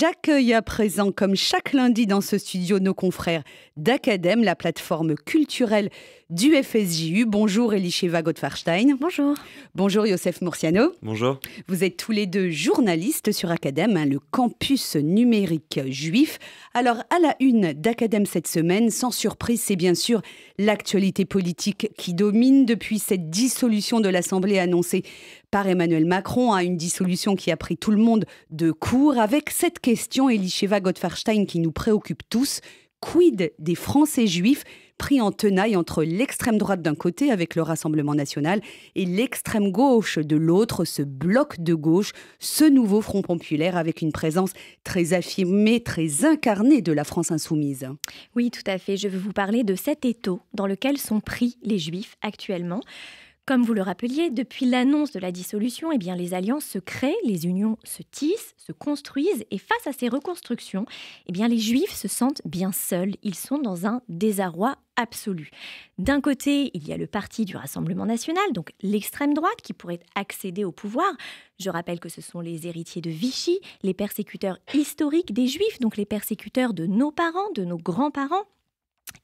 J'accueille à présent, comme chaque lundi dans ce studio, nos confrères d'Acadème, la plateforme culturelle du FSJU. Bonjour Elisheva Gottfarstein. Bonjour. Bonjour Youssef Murciano. Bonjour. Vous êtes tous les deux journalistes sur Acadème, hein, le campus numérique juif. Alors, à la une d'Acadème cette semaine, sans surprise, c'est bien sûr l'actualité politique qui domine depuis cette dissolution de l'Assemblée annoncée par Emmanuel Macron, à hein, une dissolution qui a pris tout le monde de court, avec cette question, Elisheva Gottfarstein, qui nous préoccupe tous quid des Français juifs pris en tenaille entre l'extrême droite d'un côté avec le Rassemblement national et l'extrême gauche de l'autre, ce bloc de gauche, ce nouveau front populaire avec une présence très affirmée, très incarnée de la France insoumise. Oui, tout à fait. Je veux vous parler de cet étau dans lequel sont pris les juifs actuellement. Comme vous le rappeliez, depuis l'annonce de la dissolution, eh bien, les alliances se créent, les unions se tissent, se construisent et face à ces reconstructions, eh bien, les juifs se sentent bien seuls. Ils sont dans un désarroi absolu. D'un côté, il y a le parti du Rassemblement national, donc l'extrême droite, qui pourrait accéder au pouvoir. Je rappelle que ce sont les héritiers de Vichy, les persécuteurs historiques des juifs, donc les persécuteurs de nos parents, de nos grands-parents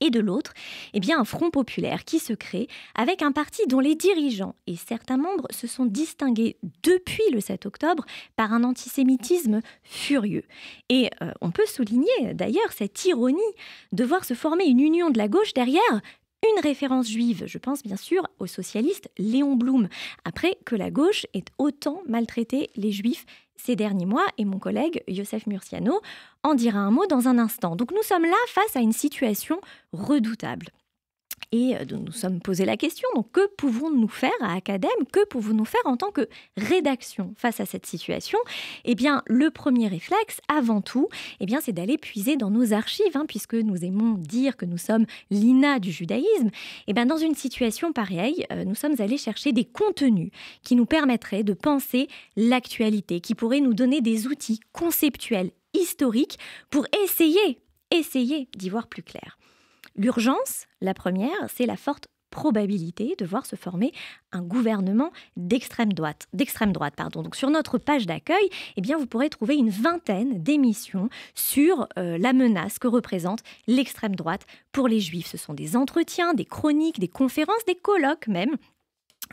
et de l'autre, eh bien un front populaire qui se crée avec un parti dont les dirigeants et certains membres se sont distingués depuis le 7 octobre par un antisémitisme furieux. Et euh, on peut souligner d'ailleurs cette ironie de voir se former une union de la gauche derrière une référence juive. Je pense bien sûr au socialiste Léon Blum, après que la gauche ait autant maltraité les juifs ces derniers mois et mon collègue Yosef Murciano en dira un mot dans un instant. Donc nous sommes là face à une situation redoutable. Et euh, nous nous sommes posé la question, que pouvons-nous faire à Academ Que pouvons-nous faire en tant que rédaction face à cette situation Eh bien, le premier réflexe, avant tout, eh c'est d'aller puiser dans nos archives, hein, puisque nous aimons dire que nous sommes l'INA du judaïsme. Eh bien, dans une situation pareille, euh, nous sommes allés chercher des contenus qui nous permettraient de penser l'actualité, qui pourraient nous donner des outils conceptuels, historiques, pour essayer, essayer d'y voir plus clair. L'urgence, la première, c'est la forte probabilité de voir se former un gouvernement d'extrême droite. D'extrême droite, pardon. Donc sur notre page d'accueil, eh bien vous pourrez trouver une vingtaine d'émissions sur euh, la menace que représente l'extrême droite pour les juifs. Ce sont des entretiens, des chroniques, des conférences, des colloques même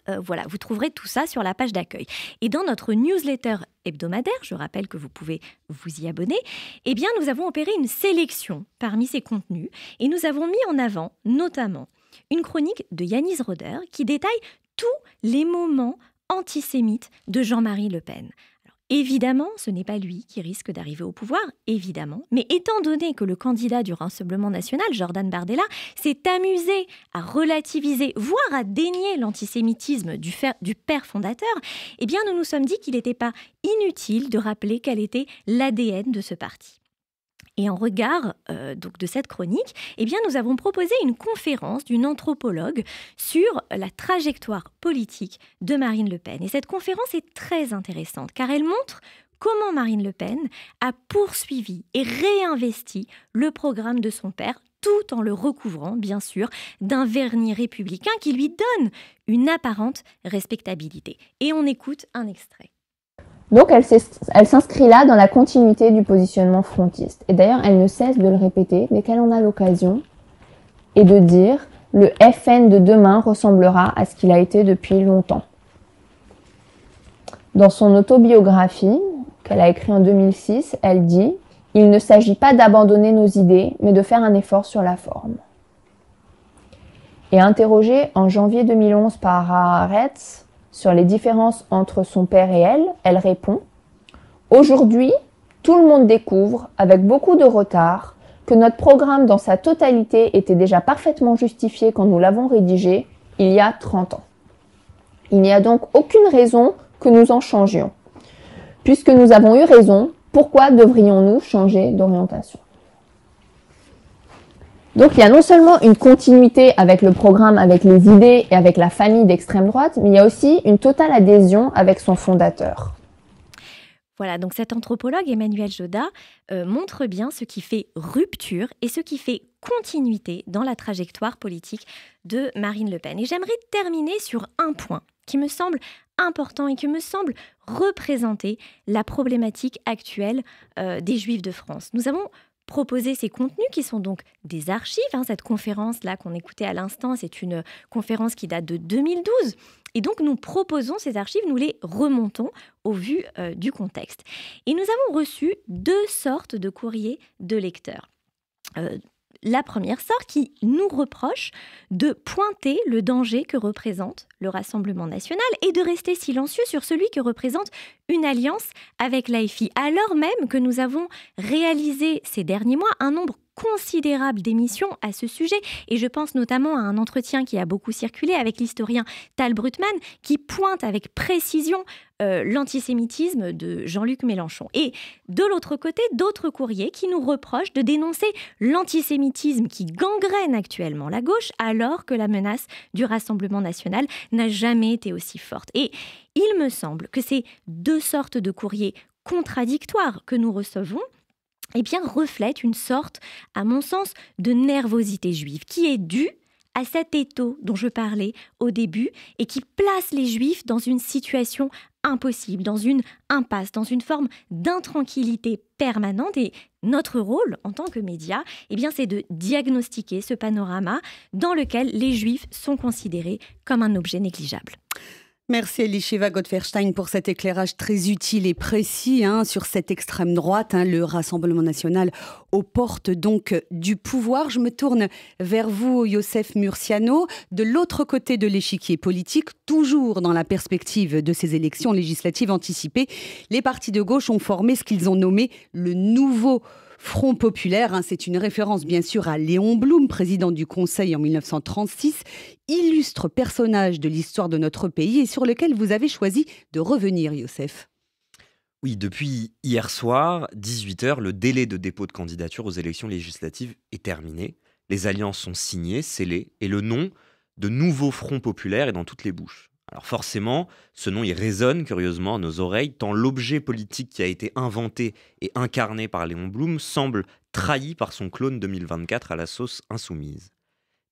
euh, voilà, vous trouverez tout ça sur la page d'accueil. Et dans notre newsletter hebdomadaire, je rappelle que vous pouvez vous y abonner, eh bien nous avons opéré une sélection parmi ces contenus et nous avons mis en avant notamment une chronique de Yanis Roder qui détaille tous les moments antisémites de Jean-Marie Le Pen. Évidemment, ce n'est pas lui qui risque d'arriver au pouvoir, évidemment, mais étant donné que le candidat du Rassemblement national, Jordan Bardella, s'est amusé à relativiser, voire à dénier l'antisémitisme du, père fondateur, eh bien nous nous sommes dit qu'il n'était pas inutile de rappeler quel était l'ADN de ce parti. Et en regard euh, donc de cette chronique, eh bien, nous avons proposé une conférence d'une anthropologue sur la trajectoire politique de Marine Le Pen. Et cette conférence est très intéressante car elle montre comment Marine Le Pen a poursuivi et réinvesti le programme de son père tout en le recouvrant, bien sûr, d'un vernis républicain qui lui donne une apparente respectabilité. Et on écoute un extrait. Donc elle s'inscrit là dans la continuité du positionnement frontiste. Et d'ailleurs, elle ne cesse de le répéter dès qu'elle en a l'occasion et de dire le FN de demain ressemblera à ce qu'il a été depuis longtemps. Dans son autobiographie, qu'elle a écrite en 2006, elle dit Il ne s'agit pas d'abandonner nos idées, mais de faire un effort sur la forme. Et interrogée en janvier 2011 par Retz, sur les différences entre son père et elle, elle répond Aujourd'hui, tout le monde découvre, avec beaucoup de retard, que notre programme dans sa totalité était déjà parfaitement justifié quand nous l'avons rédigé il y a 30 ans. Il n'y a donc aucune raison que nous en changions. Puisque nous avons eu raison, pourquoi devrions-nous changer d'orientation donc il y a non seulement une continuité avec le programme, avec les idées et avec la famille d'extrême droite, mais il y a aussi une totale adhésion avec son fondateur. Voilà, donc cet anthropologue Emmanuel Joda euh, montre bien ce qui fait rupture et ce qui fait continuité dans la trajectoire politique de Marine Le Pen. Et j'aimerais terminer sur un point qui me semble important et qui me semble représenter la problématique actuelle euh, des Juifs de France. Nous avons proposer ces contenus qui sont donc des archives. Hein, cette conférence-là qu'on écoutait à l'instant, c'est une conférence qui date de 2012. Et donc nous proposons ces archives, nous les remontons au vu euh, du contexte. Et nous avons reçu deux sortes de courriers de lecteurs. Euh, la première sort qui nous reproche de pointer le danger que représente le Rassemblement national et de rester silencieux sur celui que représente une alliance avec l'AFI, alors même que nous avons réalisé ces derniers mois un nombre considérable d'émissions à ce sujet. Et je pense notamment à un entretien qui a beaucoup circulé avec l'historien Tal Brutman, qui pointe avec précision euh, l'antisémitisme de Jean-Luc Mélenchon. Et de l'autre côté, d'autres courriers qui nous reprochent de dénoncer l'antisémitisme qui gangrène actuellement la gauche alors que la menace du Rassemblement national n'a jamais été aussi forte. Et il me semble que ces deux sortes de courriers contradictoires que nous recevons eh bien, reflète une sorte, à mon sens, de nervosité juive qui est due à cet étau dont je parlais au début et qui place les juifs dans une situation impossible, dans une impasse, dans une forme d'intranquillité permanente. Et notre rôle en tant que médias, eh bien, c'est de diagnostiquer ce panorama dans lequel les juifs sont considérés comme un objet négligeable. Merci Elisheva Gottferstein pour cet éclairage très utile et précis hein, sur cette extrême droite, hein, le Rassemblement national aux portes donc du pouvoir. Je me tourne vers vous, Youssef Murciano, de l'autre côté de l'échiquier politique, toujours dans la perspective de ces élections législatives anticipées. Les partis de gauche ont formé ce qu'ils ont nommé le nouveau Front populaire, hein, c'est une référence bien sûr à Léon Blum, président du Conseil en 1936, illustre personnage de l'histoire de notre pays et sur lequel vous avez choisi de revenir, Youssef. Oui, depuis hier soir, 18h, le délai de dépôt de candidature aux élections législatives est terminé. Les alliances sont signées, scellées, et le nom de nouveau Front populaire est dans toutes les bouches. Alors forcément, ce nom y résonne curieusement à nos oreilles, tant l'objet politique qui a été inventé et incarné par Léon Blum semble trahi par son clone 2024 à la sauce insoumise.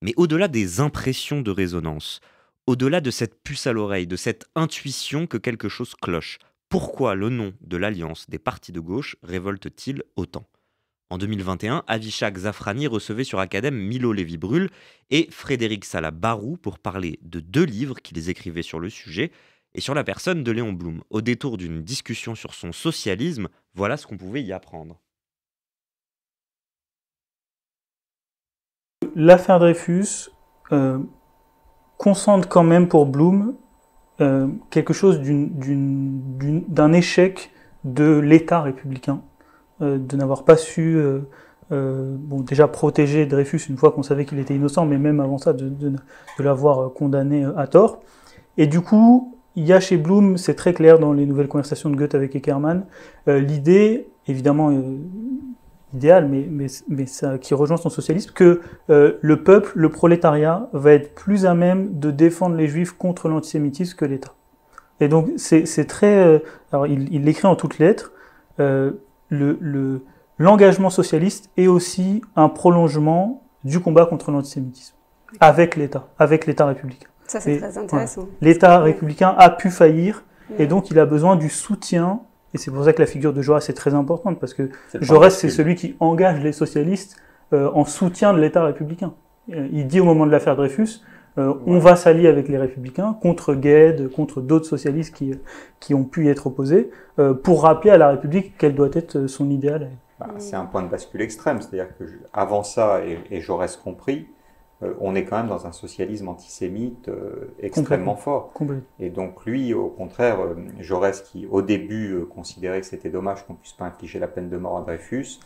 Mais au-delà des impressions de résonance, au-delà de cette puce à l'oreille, de cette intuition que quelque chose cloche, pourquoi le nom de l'alliance des partis de gauche révolte-t-il autant en 2021, Avishak Zafrani recevait sur Academ Milo Lévy-Brulle et Frédéric Salah-Barou pour parler de deux livres qu'ils écrivaient sur le sujet et sur la personne de Léon Blum. Au détour d'une discussion sur son socialisme, voilà ce qu'on pouvait y apprendre. L'affaire Dreyfus euh, concentre quand même pour Blum euh, quelque chose d'un échec de l'État républicain euh, de n'avoir pas su euh, euh, déjà protéger Dreyfus une fois qu'on savait qu'il était innocent, mais même avant ça, de, l'avoir condamné à tort. Et du coup, il y a chez Bloom, c'est très clair dans les nouvelles conversations de Goethe avec Eckermann, l'idée, évidemment, idéale mais, mais, qui rejoint son socialisme, que le peuple, le prolétariat, va être plus à même de défendre les juifs contre l'antisémitisme que l'État. Et donc c'est très... alors il l'écrit en toutes lettres, l'engagement le, l'engagement socialiste est aussi un prolongement du combat contre l'antisémitisme avec l'État, avec l'État républicain. Ça, c'est très intéressant. L'État républicain a pu faillir et mm. donc il a besoin du soutien. Et c'est pour ça que la figure de Jaurès est très importante parce que Jaurès, c'est celui qui engage les socialistes euh, en soutien de l'État républicain. Euh, il dit au moment de l'affaire Dreyfus, euh, on va s'allier avec les républicains contre Gued, contre d'autres socialistes qui, ont pu y être opposés, euh, pour rappeler à la République quel doit être euh, son idéal. Bah, mm. c'est un point de bascule extrême, c'est-à-dire que avant ça, et, Jaurès compris, on est quand même dans un socialisme antisémite extrêmement fort. Et donc lui, au contraire, Jaurès qui au début considérait que c'était dommage qu'on ne puisse pas infliger la peine de mort à Dreyfus,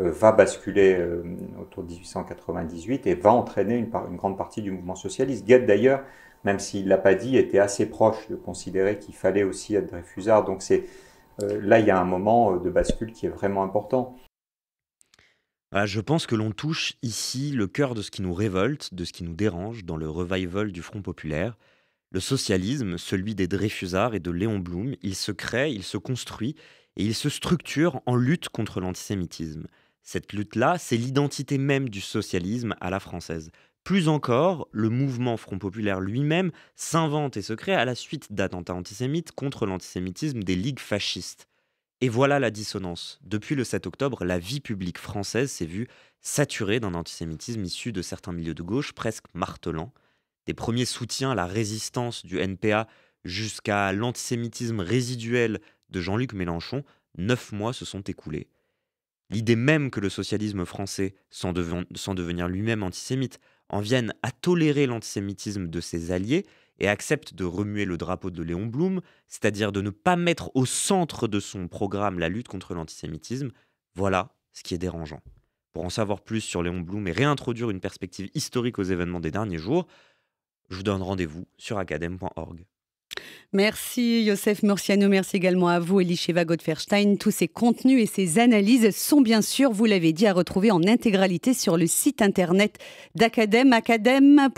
euh, va basculer euh, autour de 1898 et va entraîner une, grande partie du mouvement socialiste. Guette d'ailleurs, même s'il ne l'a pas dit, était assez proche de considérer qu'il fallait aussi être Dreyfusard. Donc c'est euh, là, il y a un moment de bascule qui est vraiment important. Ah, je pense que l'on touche ici le cœur de ce qui nous révolte, de ce qui nous dérange dans le revival du Front populaire. Le socialisme, celui des Dreyfusards et de Léon Blum, il se crée, il se construit et il se structure en lutte contre l'antisémitisme. Cette lutte-là, c'est l'identité même du socialisme à la française. Plus encore, le mouvement Front populaire lui-même s'invente et se crée à la suite d'attentats antisémites contre l'antisémitisme des ligues fascistes. Et voilà la dissonance. Depuis le 7 octobre, la vie publique française s'est vue saturée d'un antisémitisme issu de certains milieux de gauche presque martelant. Des premiers soutiens à la résistance du NPA jusqu'à l'antisémitisme résiduel de Jean-Luc Mélenchon, neuf mois se sont écoulés l'idée même que le socialisme français, sans, devenir lui-même antisémite, en vienne à tolérer l'antisémitisme de ses alliés et accepte de remuer le drapeau de Léon Blum, c'est-à-dire de ne pas mettre au centre de son programme la lutte contre l'antisémitisme, voilà ce qui est dérangeant. Pour en savoir plus sur Léon Blum et réintroduire une perspective historique aux événements des derniers jours, je vous donne rendez-vous sur academ.org. Merci Joseph Murciano, merci également à vous Elisheva Godferstein. Tous ces contenus et ces analyses sont bien sûr, vous l'avez dit, à retrouver en intégralité sur le site internet d'Academ,